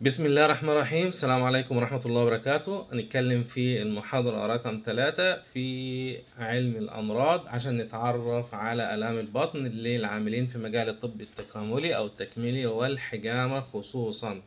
بسم الله الرحمن الرحيم السلام عليكم ورحمة الله وبركاته هنتكلم في المحاضرة رقم ثلاثة في علم الأمراض عشان نتعرف على آلام البطن للعاملين في مجال الطب التكاملي أو التكميلي والحجامة خصوصا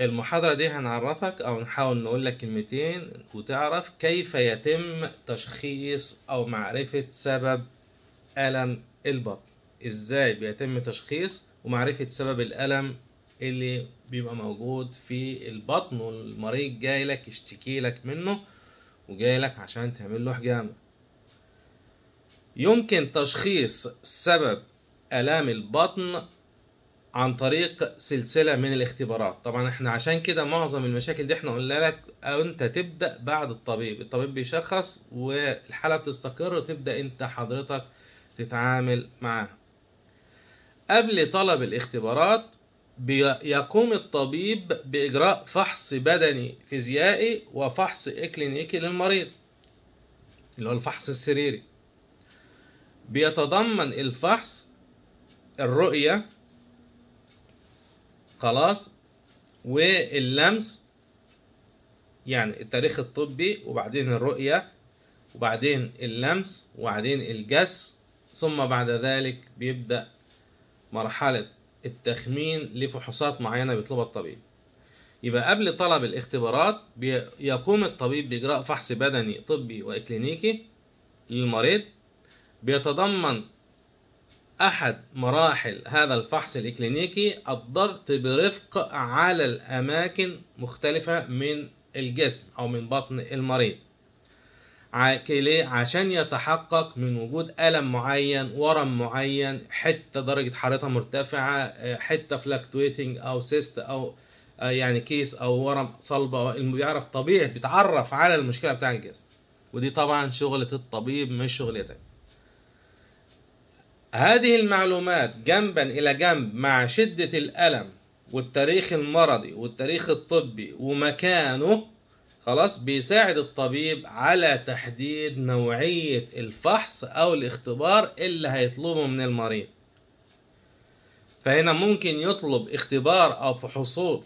المحاضرة دي هنعرفك أو نحاول نقولك كلمتين وتعرف كيف يتم تشخيص أو معرفة سبب ألم البطن إزاي بيتم تشخيص ومعرفة سبب الألم اللي بيبقى موجود في البطن والمريض جاي لك يشتكي لك منه وجاي لك عشان تعمل له حجامة يمكن تشخيص سبب آلام البطن عن طريق سلسلة من الاختبارات طبعا احنا عشان كده معظم المشاكل دي احنا قلنا لك انت تبدأ بعد الطبيب الطبيب بيشخص والحالة بتستقر وتبدأ انت حضرتك تتعامل معاها قبل طلب الاختبارات بيقوم الطبيب بإجراء فحص بدني فيزيائي وفحص إكلينيكي للمريض اللي هو الفحص السريري بيتضمن الفحص الرؤية خلاص واللمس يعني التاريخ الطبي وبعدين الرؤية وبعدين اللمس وبعدين الجس ثم بعد ذلك بيبدأ مرحلة التخمين لفحوصات معينة بيطلبها الطبيب يبقى قبل طلب الاختبارات يقوم الطبيب بإجراء فحص بدني طبي وإكلينيكي للمريض بيتضمن أحد مراحل هذا الفحص الإكلينيكي الضغط برفق على الأماكن مختلفة من الجسم أو من بطن المريض عشان يتحقق من وجود ألم معين ورم معين حتة درجة حرارتها مرتفعة آه، حتة فلاكتويتنج أو سيست أو آه، يعني كيس أو ورم صلبة اللي بيعرف طبيعة بيتعرف على المشكلة بتاع الجسم ودي طبعا شغلة الطبيب مش شغلتك هذه المعلومات جنبا إلى جنب مع شدة الألم والتاريخ المرضي والتاريخ الطبي ومكانه خلاص بيساعد الطبيب على تحديد نوعية الفحص أو الاختبار اللي هيطلبه من المريض فهنا ممكن يطلب اختبار أو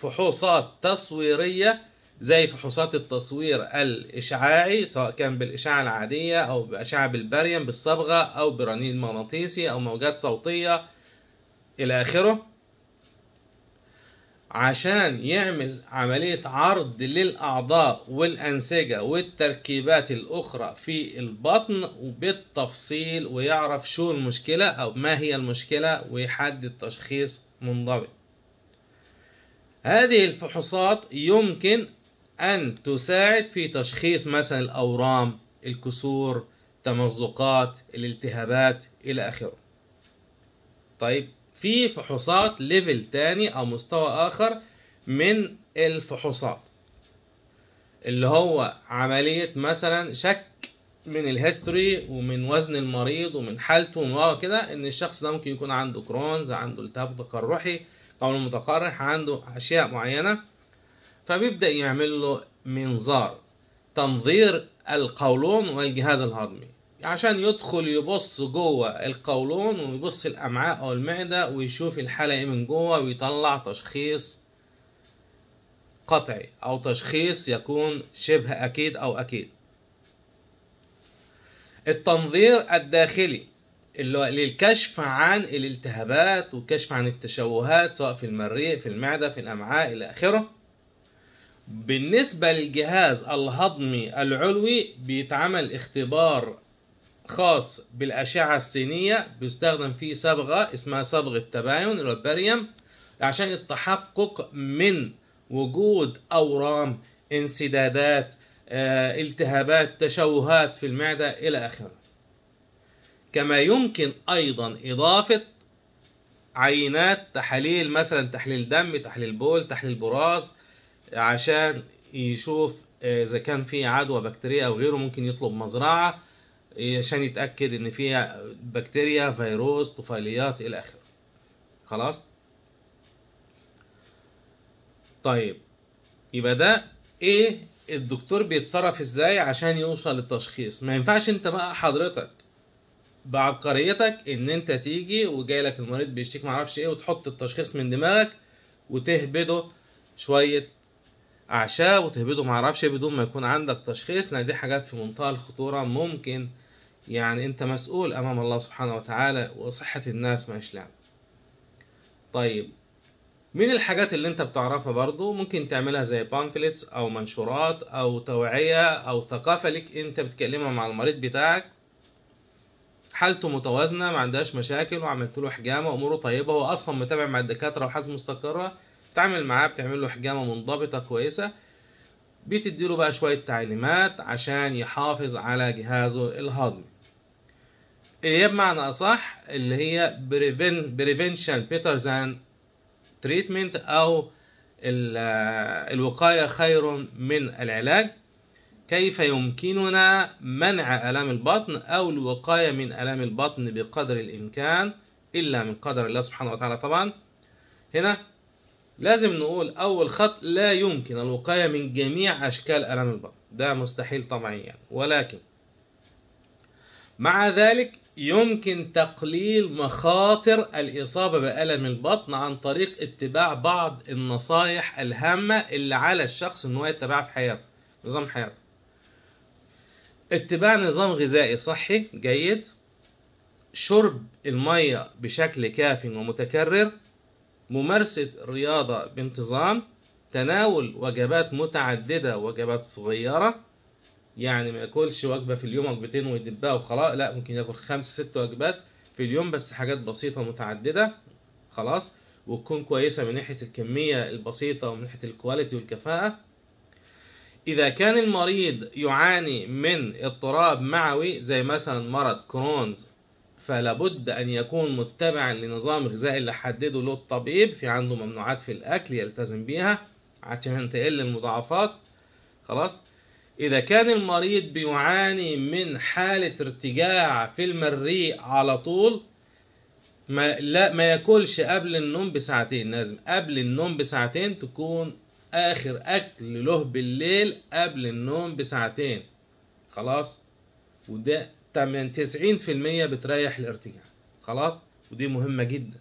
فحوصات تصويرية زي فحوصات التصوير الإشعاعي سواء كان بالإشعة العادية أو بأشعة بالبريم بالصبغة أو برنين مغناطيسي أو موجات صوتية إلى آخره عشان يعمل عملية عرض للأعضاء والأنسجة والتركيبات الأخرى في البطن بالتفصيل ويعرف شو المشكلة أو ما هي المشكلة ويحدد تشخيص منضبط هذه الفحوصات يمكن أن تساعد في تشخيص مثلا الأورام الكسور تمزقات الالتهابات إلى آخره طيب في فحوصات ليفل تاني او مستوى اخر من الفحوصات اللي هو عملية مثلا شك من الهيستوري ومن وزن المريض ومن حالته ومن كده ان الشخص ده ممكن يكون عنده كرونز عنده التهاب تقرحي قولون متقرح عنده اشياء معينة فبيبدأ يعمل له منظار تنظير القولون والجهاز الهضمي عشان يدخل يبص جوه القولون ويبص الامعاء او المعده ويشوف الحاله ايه من جوه ويطلع تشخيص قطعي او تشخيص يكون شبه اكيد او اكيد التنظير الداخلي اللي هو للكشف عن الالتهابات والكشف عن التشوهات سواء في المريء في المعده في الامعاء الى اخره بالنسبة للجهاز الهضمي العلوي بيتعمل اختبار خاص بالأشعة السينية بيستخدم فيه صبغة اسمها صبغة تباين اللي عشان التحقق من وجود أورام انسدادات آه، التهابات تشوهات في المعدة إلى آخره كما يمكن أيضا إضافة عينات تحاليل مثلا تحليل دم تحليل بول تحليل براز عشان يشوف آه، إذا كان في عدوى بكتيرية أو غيره ممكن يطلب مزرعة إيه، عشان يتاكد ان فيها بكتيريا فيروس طفيليات الى اخره خلاص طيب يبقى ده ايه الدكتور بيتصرف ازاي عشان يوصل للتشخيص ما ينفعش انت بقى حضرتك بعبقريتك ان انت تيجي وجاي لك المريض بيشتكي معرفش ايه وتحط التشخيص من دماغك وتهبده شويه اعشاب وتهبده معرفش ايه بدون ما يكون عندك تشخيص لان دي حاجات في منتهى الخطوره ممكن يعني أنت مسؤول أمام الله سبحانه وتعالى وصحة الناس ما لا طيب من الحاجات اللي انت بتعرفها برضو ممكن تعملها زي بامفلتس او منشورات او توعية او ثقافة لك انت بتكلمها مع المريض بتاعك حالته متوازنة ما عندهاش مشاكل وعملت له حجامة واموره طيبة هو اصلا متابع مع الدكاترة وحالته مستقرة تعمل معاه بتعمل له حجامة منضبطة كويسة بتديله بقى شوية تعليمات عشان يحافظ على جهازه الهضمي هي بمعنى اصح اللي هي بريفن بريفنشن بيترزان تريتمنت او الوقايه خير من العلاج كيف يمكننا منع الام البطن او الوقايه من الام البطن بقدر الامكان الا من قدر الله سبحانه وتعالى طبعا هنا لازم نقول اول خط لا يمكن الوقايه من جميع اشكال الام البطن ده مستحيل طبعا يعني ولكن مع ذلك يمكن تقليل مخاطر الإصابة بألم البطن عن طريق اتباع بعض النصايح الهامة اللي على الشخص إن هو يتبعها في حياته نظام حياته اتباع نظام غذائي صحي جيد شرب المية بشكل كاف ومتكرر ممارسة رياضة بانتظام تناول وجبات متعددة وجبات صغيرة يعني ما ياكلش وجبه في اليوم وجبتين ويدبها وخلاص لا ممكن ياكل خمس ست وجبات في اليوم بس حاجات بسيطه متعدده خلاص وتكون كويسه من ناحيه الكميه البسيطه ومن ناحيه الكواليتي والكفاءه اذا كان المريض يعاني من اضطراب معوي زي مثلا مرض كرونز فلابد ان يكون متبعا لنظام غذائي اللي حدده له الطبيب في عنده ممنوعات في الاكل يلتزم بيها عشان تقل المضاعفات خلاص إذا كان المريض بيعاني من حالة ارتجاع في المريء على طول ما لا ما ياكلش قبل النوم بساعتين لازم قبل النوم بساعتين تكون آخر أكل له بالليل قبل النوم بساعتين خلاص وده 90% بتريح الارتجاع خلاص ودي مهمة جدا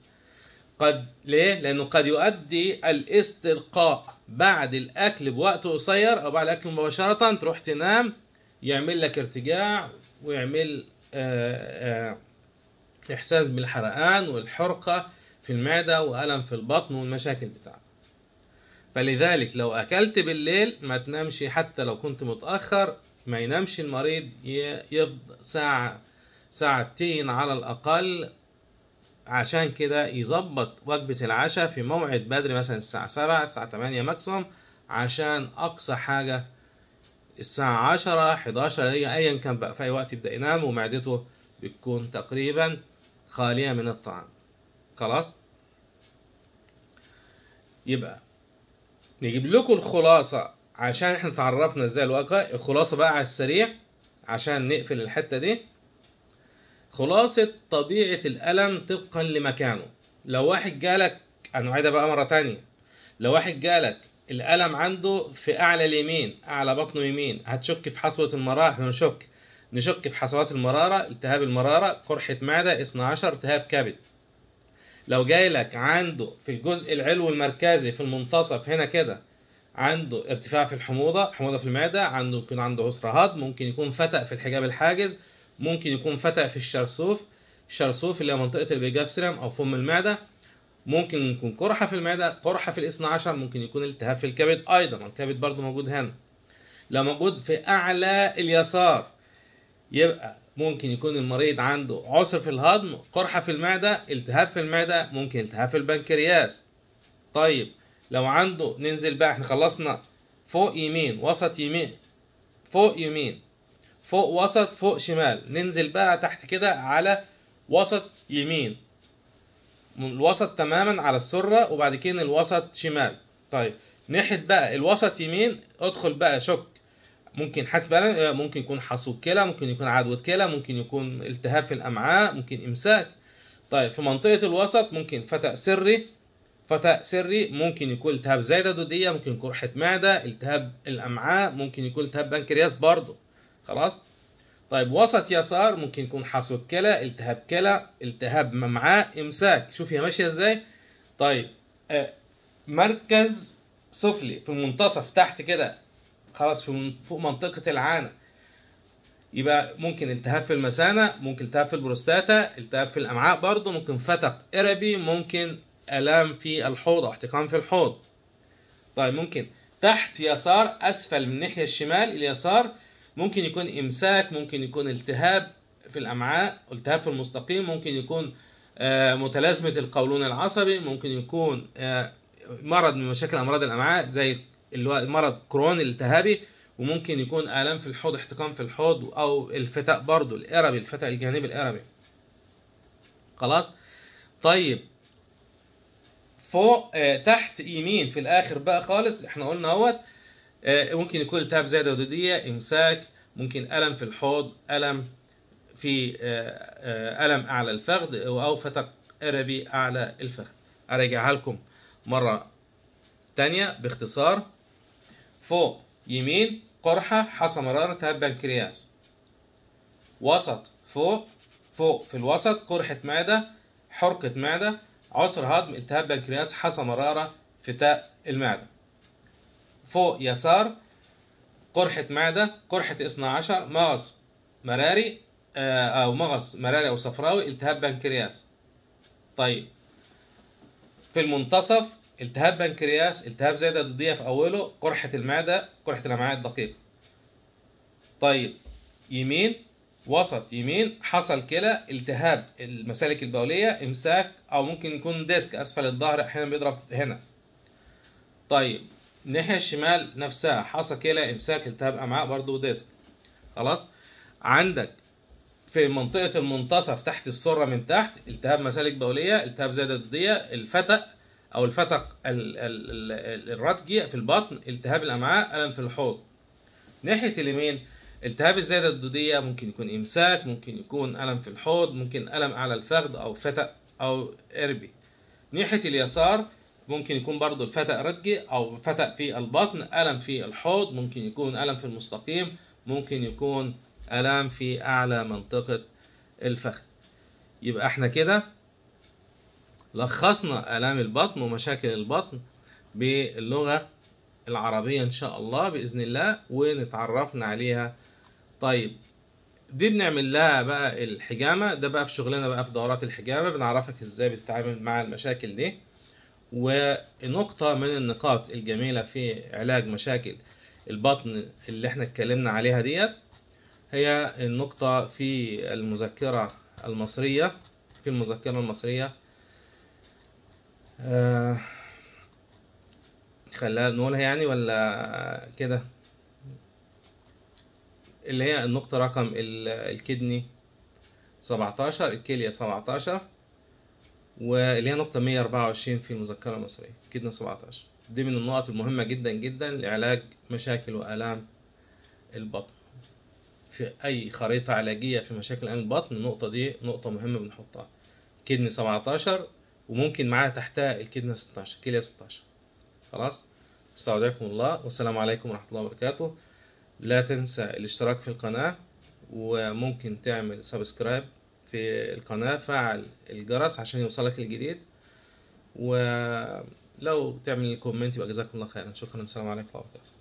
قد ليه؟ لأنه قد يؤدي الاستلقاء بعد الأكل بوقت قصير أو بعد الأكل مباشرة تروح تنام يعمل لك ارتجاع ويعمل آه، آه، إحساس بالحرقان والحرقة في المعدة وألم في البطن والمشاكل بتاعتك. فلذلك لو أكلت بالليل ما تنامش حتى لو كنت متأخر ما ينامش المريض يقضي ساعة ساعتين على الأقل عشان كده يظبط وجبة العشاء في موعد بدري مثلا الساعة سبعة الساعة تمانية ماكسيموم عشان أقصى حاجة الساعة عشرة حداشر أيا كان بقى في أي وقت يبدأ ينام ومعدته بتكون تقريبا خالية من الطعام خلاص يبقى نجيب لكم الخلاصة عشان احنا تعرفنا ازاي الواقع الخلاصة بقى على السريع عشان نقفل الحتة دي خلاصة طبيعة الألم طبقا لمكانه لو واحد جالك هنعيدها بقى مرة تانية لو واحد جالك الألم عنده في أعلى اليمين أعلى بطنه يمين هتشك في حصوة المراح ونشك نشك في حصوات المرارة التهاب المرارة قرحة معدة 12 التهاب كبد لو جايلك عنده في الجزء العلوي المركزي في المنتصف هنا كده عنده ارتفاع في الحموضة حموضة في المعدة عنده يكون عنده عسر هضم ممكن يكون فتق في الحجاب الحاجز ممكن يكون فتق في الشرسوف الشرسوف اللي هي منطقة البيجاستريم أو فم المعدة ممكن يكون قرحة في المعدة قرحة في الاثنى عشر ممكن يكون التهاب في الكبد أيضا الكبد برضو موجود هنا لو موجود في أعلى اليسار يبقى ممكن يكون المريض عنده عسر في الهضم قرحة في المعدة التهاب في المعدة ممكن التهاب في البنكرياس طيب لو عنده ننزل بقى احنا خلصنا فوق يمين وسط يمين فوق يمين فوق وسط فوق شمال ننزل بقى تحت كده على وسط يمين الوسط تماما على السره وبعد كده الوسط شمال طيب ناحيه بقى الوسط يمين ادخل بقى شك ممكن حسب ممكن يكون حاسوب كلى ممكن يكون عدوى كلى ممكن يكون التهاب في الامعاء ممكن امساك طيب في منطقه الوسط ممكن فتق سري فتق سري ممكن يكون التهاب زايده دوديه ممكن يكون قرحه معده التهاب الامعاء ممكن يكون التهاب بنكرياس برضه خلاص طيب وسط يسار ممكن يكون حاسوب كلى التهاب كلى التهاب ممعاء امساك شوف هي ماشيه ازاي طيب آه، مركز سفلي في المنتصف تحت كده خلاص في فوق منطقه العانه يبقى ممكن التهاب في المثانه ممكن التهاب في البروستاتا التهاب في الامعاء برضه ممكن فتق اربي ممكن الام في الحوض او احتقان في الحوض طيب ممكن تحت يسار اسفل من الناحيه الشمال اليسار ممكن يكون امساك ممكن يكون التهاب في الامعاء التهاب في المستقيم ممكن يكون آه، متلازمه القولون العصبي ممكن يكون آه، مرض من مشاكل امراض الامعاء زي اللي هو مرض كرون الالتهابي وممكن يكون الام في الحوض احتقان في الحوض او الفتاء برضو الاربي الفتاء الجانبي الاربي خلاص طيب فوق آه، تحت يمين في الاخر بقى خالص احنا قلنا اهوت آه، ممكن يكون التهاب زيادة ودوديه امساك ممكن الم في الحوض الم في آه، آه، الم اعلى الفخذ او فتق اربي اعلى الفخذ اراجعها لكم مره تانية باختصار فوق يمين قرحة حصى مرارة التهاب بنكرياس وسط فوق فوق في الوسط قرحة معدة حرقة معدة عسر هضم التهاب بنكرياس حصى مرارة فتاء المعدة فوق يسار قرحة معدة قرحة عشر مغص مراري آه، أو مغص مراري أو صفراوي التهاب بنكرياس طيب في المنتصف التهاب بنكرياس التهاب زائدة ضدية في أوله قرحة المعدة قرحة الأمعاء الدقيقة طيب يمين وسط يمين حصل كلى التهاب المسالك البولية إمساك أو ممكن يكون ديسك أسفل الظهر أحيانا بيضرب هنا طيب الناحيه الشمال نفسها حصى كلى امساك التهاب امعاء برضو ديسك خلاص عندك في منطقه المنتصف تحت السره من تحت التهاب مسالك بوليه التهاب زائده ضديه الفتق او الفتق الرتجي في البطن التهاب الامعاء الم في الحوض ناحيه اليمين التهاب الزائده الضديه ممكن يكون امساك ممكن يكون الم في الحوض ممكن الم على الفخذ او فتق او اربي ناحيه اليسار ممكن يكون برضو الفتق رجي او فتق في البطن الم في الحوض ممكن يكون الم في المستقيم ممكن يكون الام في اعلى منطقه الفخذ يبقى احنا كده لخصنا الام البطن ومشاكل البطن باللغه العربيه ان شاء الله باذن الله ونتعرفنا عليها طيب دي بنعمل لها بقى الحجامه ده بقى في شغلنا بقى في دورات الحجامه بنعرفك ازاي بتتعامل مع المشاكل دي ونقطة من النقاط الجميلة في علاج مشاكل البطن اللي احنا اتكلمنا عليها ديت هي النقطة في المذكرة المصرية في المذكرة المصرية آه نقولها يعني ولا كده اللي هي النقطة رقم الكدني سبعتاشر الكلية سبعتاشر واللي هي نقطة 124 في المذكرة المصرية كدنا 17 دي من النقط المهمة جدا جدا لعلاج مشاكل وآلام البطن في أي خريطة علاجية في مشاكل آلام البطن النقطة دي نقطة مهمة بنحطها كدني 17 وممكن معاها تحتها الكدنة 16 كلية 16 خلاص استودعكم الله والسلام عليكم ورحمة الله وبركاته لا تنسى الاشتراك في القناة وممكن تعمل سبسكرايب في القناة فعل الجرس عشان يوصلك الجديد ولو تعمل الكومنت يبقى جزاكم الله خيرا شكرا السلام عليكم ورحمة الله